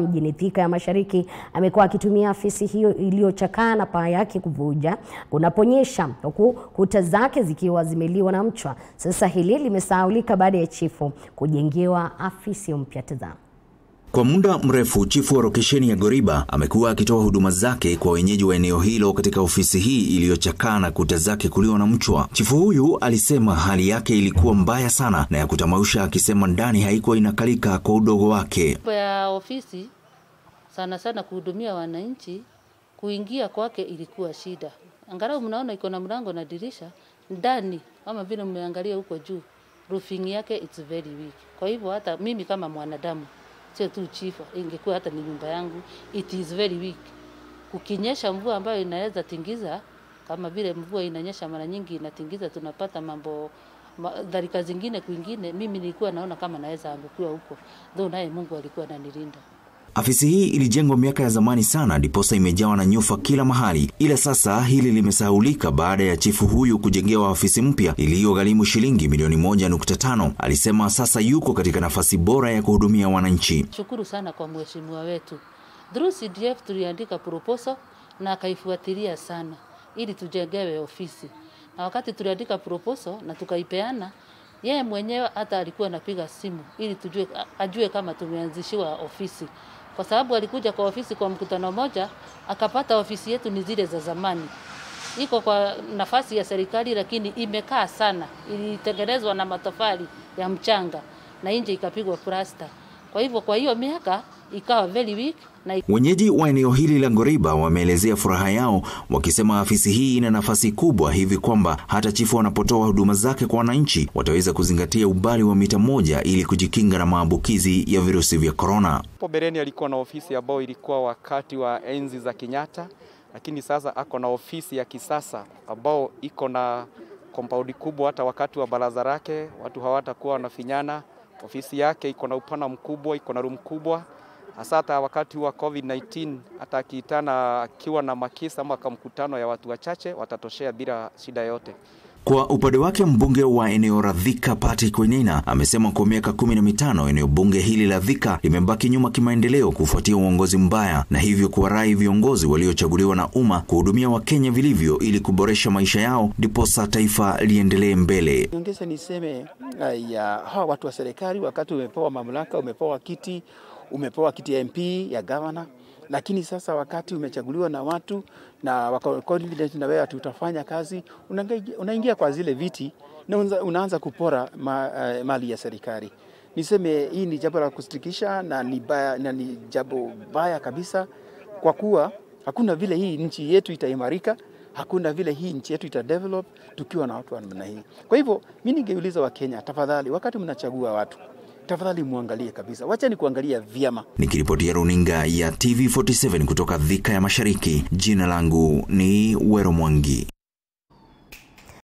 mjini Thika ya Mashariki amekuwa akitumia afisi hiyo iliyochakaa na paa yake kuvuja kunaponyesha, huku kuta zake zikiwa zimeliwa na mchwa. Sasa hili limesahaulika baada ya chifu kujengewa afisi mpya. Tazama. Kwa muda mrefu chifu wa rokesheni ya Goriba amekuwa akitoa huduma zake kwa wenyeji wa eneo hilo katika ofisi hii iliyochakaa na kuta zake kuliwa na mchwa. Chifu huyu alisema hali yake ilikuwa mbaya sana na ya kutamausha, akisema ndani haikuwa inakalika kwa udogo wake. Ya ofisi sana sana kuhudumia wananchi, kuingia kwake ilikuwa shida. Angalau mnaona iko na mlango na dirisha ndani, kama vile mmeangalia huko juu, roofing yake it's very weak. Kwa hivyo hata mimi kama mwanadamu sio tu chifa ingekuwa hata ni nyumba yangu, it is very weak. Kukinyesha mvua ambayo inaweza tingiza, kama vile mvua inanyesha mara nyingi inatingiza, tunapata mambo dharika zingine kwingine, mimi nilikuwa naona kama naweza angukiwa huko, though naye Mungu alikuwa ananilinda. Afisi hii ilijengwa miaka ya zamani sana, ndiposa imejawa na nyufa kila mahali, ila sasa hili limesahulika baada ya chifu huyu kujengewa afisi mpya iliyogharimu shilingi milioni moja nukta tano. Alisema sasa yuko katika nafasi bora ya kuhudumia wananchi. Shukuru sana kwa mheshimiwa wetu Through CDF tuliandika proposal na akaifuatilia sana ili tujengewe ofisi, na wakati tuliandika proposal na tukaipeana yeye mwenyewe hata alikuwa anapiga simu ili tujue, ajue kama tumeanzishiwa ofisi kwa sababu alikuja kwa ofisi kwa mkutano moja, akapata ofisi yetu ni zile za zamani, iko kwa nafasi ya serikali, lakini imekaa sana, ilitengenezwa na matofali ya mchanga na nje ikapigwa plasta. Kwa hivyo, kwa hiyo miaka ikawa very weak na... Wenyeji wa eneo hili la Ngoriba wameelezea furaha yao wakisema afisi hii ina nafasi kubwa hivi kwamba hata chifu wanapotoa huduma zake kwa wananchi wataweza kuzingatia umbali wa mita moja ili kujikinga na maambukizi ya virusi vya korona. bereni alikuwa na ofisi ambayo ilikuwa wakati wa enzi za Kenyatta, lakini sasa ako na ofisi ya kisasa ambao iko na compound kubwa. Hata wakati wa baraza lake watu hawatakuwa wanafinyana. Ofisi yake iko na upana mkubwa, iko na room kubwa hasa hata wakati wa COVID-19, hata akiitana akiwa na makisa ama kamkutano ya watu wachache watatoshea bila shida yote. Kwa upande wake mbunge wa eneo la Thika Patrick Wenina amesema kwa miaka kumi na mitano eneo bunge hili la Thika limebaki nyuma kimaendeleo kufuatia uongozi mbaya, na hivyo kuwarai viongozi waliochaguliwa na umma kuhudumia Wakenya vilivyo ili kuboresha maisha yao, ndiposa taifa liendelee mbele. Niongeze niseme eh, ya hawa watu wa serikali, wakati umepewa mamlaka, umepewa kiti umepewa kiti ya MP ya gavana, lakini sasa wakati umechaguliwa na watu na wako confident na wewe utafanya kazi, unaingia kwa zile viti na unaanza kupora ma, uh, mali ya serikali. Niseme hii ni jambo la kustikisha na ni, baya, na ni jambo baya kabisa, kwa kuwa hakuna vile hii nchi yetu itaimarika, hakuna vile hii nchi yetu itadevelop tukiwa na watu wa namna hii. Kwa hivyo mi ningeuliza Wakenya, tafadhali, wakati mnachagua watu tafadhali muangalie kabisa, wacha ni kuangalia vyama. Nikiripotia runinga ya TV47 kutoka Thika ya Mashariki, jina langu ni Wero Mwangi.